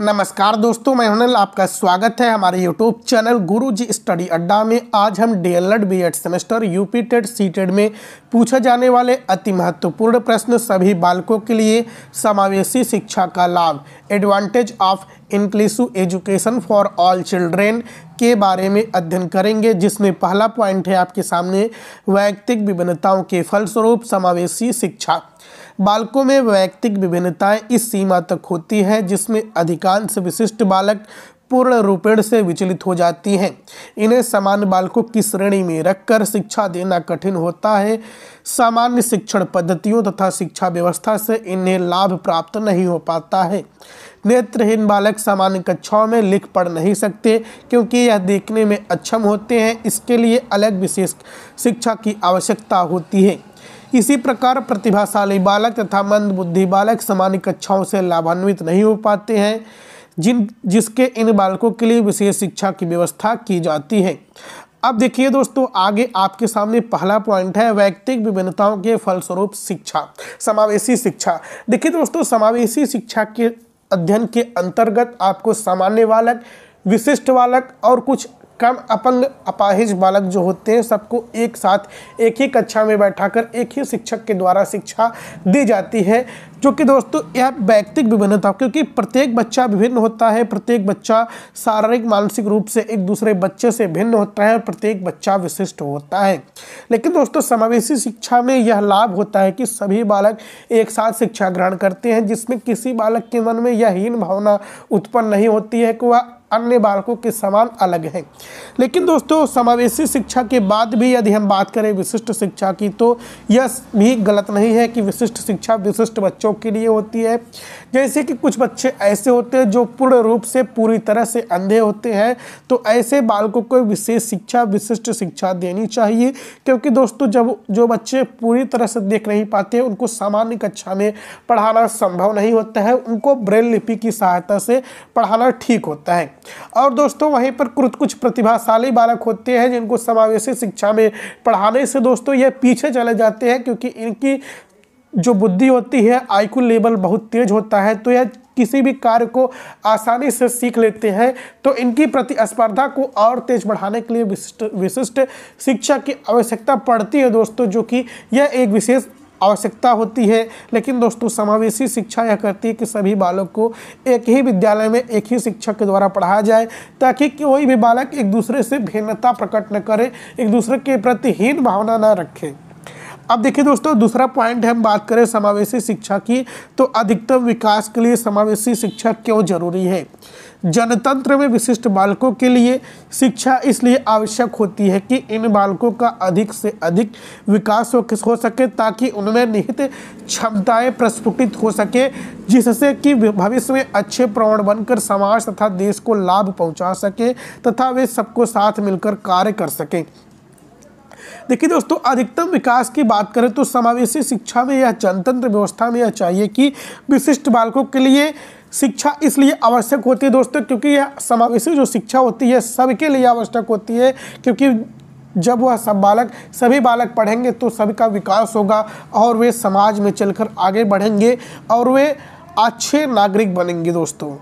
नमस्कार दोस्तों मैं हनल आपका स्वागत है हमारे यूट्यूब चैनल गुरुजी स्टडी अड्डा में आज हम D L Ed B Ed semester P TET C TET में पूछे जाने वाले अति महत्वपूर्ण प्रश्न सभी बालकों के लिए समावेशी शिक्षा का लाभ advantage of inclusive education for all children के बारे में अध्ययन करेंगे जिसमें पहला पॉइंट है आपके सामने वैयक्तिक विभिन्नताओं के फलस्वरूप समावेशी शिक्षा बालकों में वैयक्तिक विभिन्नताएं इस सीमा तक होती है जिसमें अधिकांश विशिष्ट बालक पूर्ण रूपेण से विचलित हो जाती हैं इन्हें सामान्य बालकों की श्रेणी में रखकर शिक्षा देना कठिन होता है सामान्य शिक्षण पद्धतियों तथा शिक्षा व्यवस्था से इन्हें लाभ प्राप्त नहीं हो पाता है नेत्रहीन बालक सामान्य कक्षाओं में लिख पढ़ नहीं सकते क्योंकि यह देखने में अक्षम होते हैं इसके लिए अलग विशेष शिक्षा की आवश्यकता होती है इसी प्रकार प्रतिभाशाली बालक तथा मंद बुद्धि बालक सामान्य कक्षाओं से लाभान्वित नहीं हो पाते हैं जिन जिसके इन बालकों के लिए विशेष शिक्षा की व्यवस्था की जाती है अब देखिए दोस्तों आगे आपके सामने पहला पॉइंट है व्यक्तिक विभिन्नताओं के फलस्वरूप शिक्षा समावेशी शिक्षा देखिए दोस्तों समावेशी शिक्षा के अध्ययन के अंतर्गत आपको सामान्य बालक विशिष्ट वालक और कुछ कम अपंग अपाहिज बालक जो होते हैं सबको एक साथ एक ही कक्षा में बैठाकर एक ही शिक्षक के द्वारा शिक्षा दी जाती है जो कि दोस्तों यह व्यक्तिक विभिन्नता क्योंकि प्रत्येक बच्चा विभिन्न होता है प्रत्येक बच्चा शारीरिक मानसिक रूप से एक दूसरे बच्चे से भिन्न होता है और प्रत्येक बच्चा विशिष्ट होता है लेकिन दोस्तों समावेशी शिक्षा में यह लाभ होता है कि सभी बालक एक साथ शिक्षा ग्रहण करते हैं जिसमें किसी बालक के मन में यह हीन भावना उत्पन्न नहीं होती है कि वह अन्य बालकों के समान अलग हैं लेकिन दोस्तों समावेशी शिक्षा के बाद भी यदि हम बात करें विशिष्ट शिक्षा की तो यह भी गलत नहीं है कि विशिष्ट शिक्षा विशिष्ट बच्चों के लिए होती है जैसे कि कुछ बच्चे ऐसे होते हैं जो पूर्ण रूप से पूरी तरह से अंधे होते हैं तो ऐसे बालकों को विशेष शिक्षा विशिष्ट शिक्षा देनी चाहिए क्योंकि दोस्तों जब जो बच्चे पूरी तरह से देख नहीं पाते उनको सामान्य कक्षा में पढ़ाना संभव नहीं होता है उनको ब्रेल लिपि की सहायता से पढ़ाना ठीक होता है और दोस्तों वहीं पर कुछ कुछ प्रतिभाशाली बालक होते हैं जिनको समावेशी शिक्षा में पढ़ाने से दोस्तों यह पीछे चले जाते हैं क्योंकि इनकी जो बुद्धि होती है आईक्यू लेवल बहुत तेज होता है तो यह किसी भी कार्य को आसानी से सीख लेते हैं तो इनकी प्रतिस्पर्धा को और तेज बढ़ाने के लिए विशिष्ट विशिष्ट शिक्षा की आवश्यकता पड़ती है दोस्तों जो कि यह एक विशेष आवश्यकता होती है लेकिन दोस्तों समावेशी शिक्षा यह करती है कि सभी बालक को एक ही विद्यालय में एक ही शिक्षक के द्वारा पढ़ाया जाए ताकि कोई भी बालक एक दूसरे से भिन्नता प्रकट न करे एक दूसरे के प्रति हीन भावना न रखें अब देखिए दोस्तों दूसरा पॉइंट हम बात करें समावेशी शिक्षा की तो अधिकतम विकास के लिए समावेशी शिक्षा क्यों जरूरी है जनतंत्र में विशिष्ट बालकों के लिए शिक्षा इसलिए आवश्यक होती है कि इन बालकों का अधिक से अधिक विकास हो, सके ताकि उनमें निहित क्षमताएं प्रस्फुटित हो सके जिससे कि भविष्य में अच्छे प्रवण बनकर समाज तथा देश को लाभ पहुंचा सके तथा वे सबको साथ मिलकर कार्य कर सकें देखिए दोस्तों अधिकतम विकास की बात करें तो समावेशी शिक्षा में या जनतंत्र व्यवस्था में यह चाहिए कि विशिष्ट बालकों के लिए शिक्षा इसलिए आवश्यक होती है दोस्तों क्योंकि यह समावेशी जो शिक्षा होती है सबके लिए आवश्यक होती है क्योंकि जब वह सब बालक सभी बालक पढ़ेंगे तो सभी का विकास होगा और वे समाज में चलकर आगे बढ़ेंगे और वे अच्छे नागरिक बनेंगे दोस्तों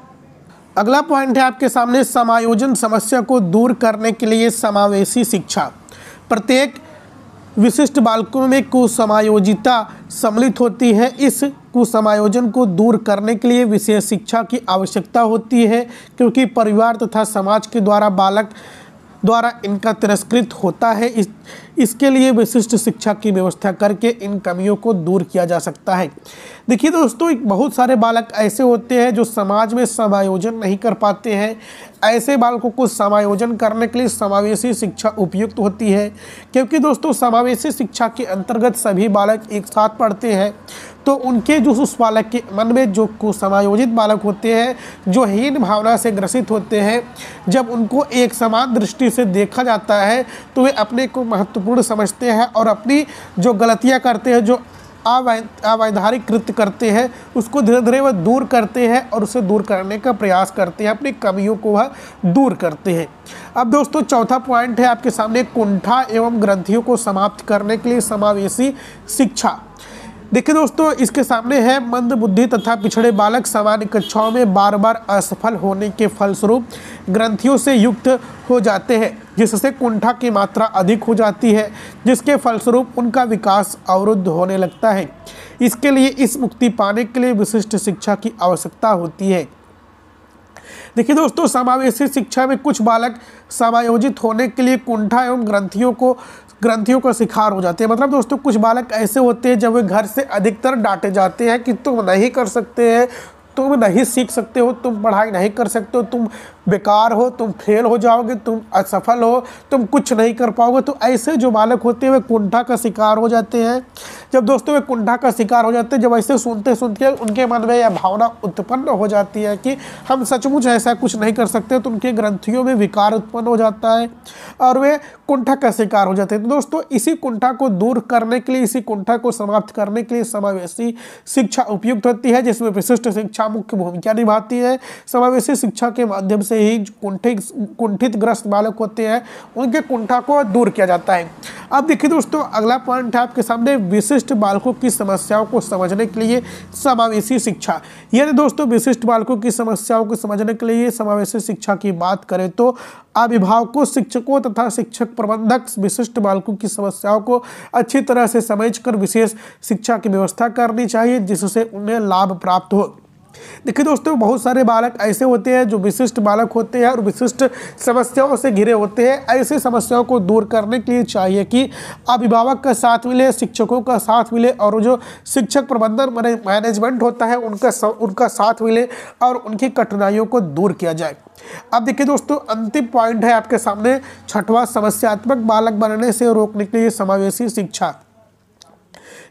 अगला पॉइंट है आपके सामने समायोजन समस्या को दूर करने के लिए समावेशी शिक्षा प्रत्येक विशिष्ट बालकों में कुसमायोजिता सम्मिलित होती है इस कुसमायोजन को दूर करने के लिए विशेष शिक्षा की आवश्यकता होती है क्योंकि परिवार तथा समाज के द्वारा बालक द्वारा इनका तिरस्कृत होता है इस इसके लिए विशिष्ट शिक्षा की व्यवस्था करके इन कमियों को दूर किया जा सकता है देखिए दोस्तों एक बहुत सारे बालक ऐसे होते हैं जो समाज में समायोजन नहीं कर पाते हैं ऐसे बालकों को समायोजन करने के लिए समावेशी शिक्षा उपयुक्त होती है क्योंकि दोस्तों समावेशी शिक्षा के अंतर्गत सभी बालक एक साथ पढ़ते हैं तो उनके जो उस बालक के मन में जो को समायोजित बालक होते हैं जो हीन भावना से ग्रसित होते हैं जब उनको एक समान दृष्टि से देखा जाता है तो वे अपने को महत्वपूर्ण समझते हैं और अपनी जो गलतियाँ करते हैं जो अवैधारिक कृत्य करते हैं उसको धीरे धीरे वह दूर करते हैं और उसे दूर करने का प्रयास करते हैं अपनी कमियों को वह दूर करते हैं अब दोस्तों चौथा पॉइंट है आपके सामने कुंठा एवं ग्रंथियों को समाप्त करने के लिए समावेशी शिक्षा देखिए दोस्तों इसके सामने है मंद बुद्धि तथा पिछड़े बालक सामान्य कक्षाओं में बार बार असफल होने के फलस्वरूप ग्रंथियों से युक्त हो जाते हैं जिससे कुंठा की मात्रा अधिक हो जाती है जिसके फलस्वरूप उनका विकास अवरुद्ध होने लगता है इसके लिए इस मुक्ति पाने के लिए विशिष्ट शिक्षा की आवश्यकता होती है देखिए दोस्तों समावेशी शिक्षा में कुछ बालक समायोजित होने के लिए कुंठा एवं ग्रंथियों को ग्रंथियों का शिकार हो जाते हैं मतलब दोस्तों कुछ बालक ऐसे होते हैं जब वे घर से अधिकतर डांटे जाते हैं कि तुम नहीं कर सकते हैं तुम नहीं सीख सकते हो तुम पढ़ाई नहीं कर सकते हो तुम बेकार हो तुम फेल हो जाओगे तुम असफल हो तुम कुछ नहीं कर पाओगे तो ऐसे जो बालक होते हैं वे कुंठा का शिकार हो जाते हैं जब दोस्तों वे कुंठा का शिकार हो जाते हैं जब ऐसे सुनते सुनते उनके मन में यह भावना उत्पन्न हो जाती है कि हम सचमुच ऐसा कुछ नहीं कर सकते तो उनके ग्रंथियों में विकार उत्पन्न हो जाता है और वे कुंठा का शिकार हो जाते हैं तो दोस्तों इसी कुंठा को दूर करने के लिए इसी कुंठा को समाप्त करने के लिए समावेशी शिक्षा उपयुक्त होती है जिसमें विशिष्ट शिक्षा शिक्षा मुख्य भूमिका निभाती है समावेशी शिक्षा के माध्यम से ही कुंठित कुंठित ग्रस्त बालक होते हैं उनके कुंठा को दूर किया जाता है अब देखिए दोस्तों अगला पॉइंट है आपके सामने विशिष्ट बालकों की समस्याओं को समझने के लिए समावेशी शिक्षा यदि दोस्तों विशिष्ट बालकों की समस्याओं को समझने के लिए समावेशी शिक्षा की बात करें तो अभिभावकों शिक्षकों तथा शिक्षक प्रबंधक विशिष्ट बालकों की समस्याओं को अच्छी तरह से समझकर विशेष शिक्षा की व्यवस्था करनी चाहिए जिससे उन्हें लाभ प्राप्त हो देखिए दोस्तों बहुत सारे बालक ऐसे होते हैं जो विशिष्ट बालक होते हैं और विशिष्ट समस्याओं से घिरे होते हैं ऐसे समस्याओं को दूर करने के लिए चाहिए कि अभिभावक का साथ मिले शिक्षकों का साथ मिले और जो शिक्षक प्रबंधन मैनेजमेंट होता है उनका सा, उनका साथ मिले और उनकी कठिनाइयों को दूर किया जाए अब देखिए दोस्तों अंतिम पॉइंट है आपके सामने छठवा समस्यात्मक बालक बनने से रोकने के लिए समावेशी शिक्षा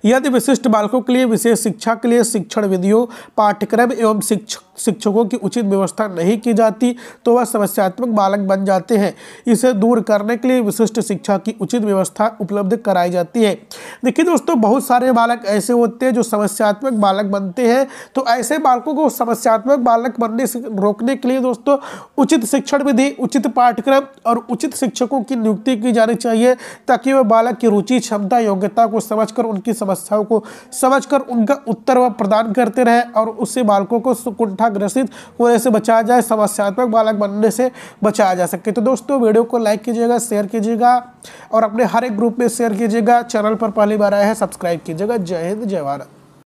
यदि विशिष्ट बालकों के लिए विशेष शिक्षा के लिए शिक्षण विधियों पाठ्यक्रम एवं शिक्षक शिक्षकों की उचित व्यवस्था नहीं की जाती तो वह समस्यात्मक बालक बन जाते हैं इसे दूर करने के लिए विशिष्ट शिक्षा की उचित व्यवस्था उपलब्ध कराई जाती है देखिए दोस्तों बहुत सारे बालक ऐसे होते हैं जो समस्यात्मक बालक बनते हैं तो ऐसे बालकों को समस्यात्मक बालक बनने से रोकने के लिए दोस्तों उचित शिक्षण विधि उचित पाठ्यक्रम और उचित शिक्षकों की नियुक्ति की जानी चाहिए ताकि वह बालक की रुचि क्षमता योग्यता को समझकर उनकी समस्याओं को समझकर उनका उत्तर वह प्रदान करते रहे और उससे बालकों को सुकुंठा ग्रसित होने से बचाया जाए समस्यात्मक बालक बनने से बचाया जा सके तो दोस्तों वीडियो को लाइक कीजिएगा शेयर कीजिएगा और अपने हर एक ग्रुप में शेयर कीजिएगा चैनल पर पहली बार आए हैं सब्सक्राइब कीजिएगा जय हिंद जय भारत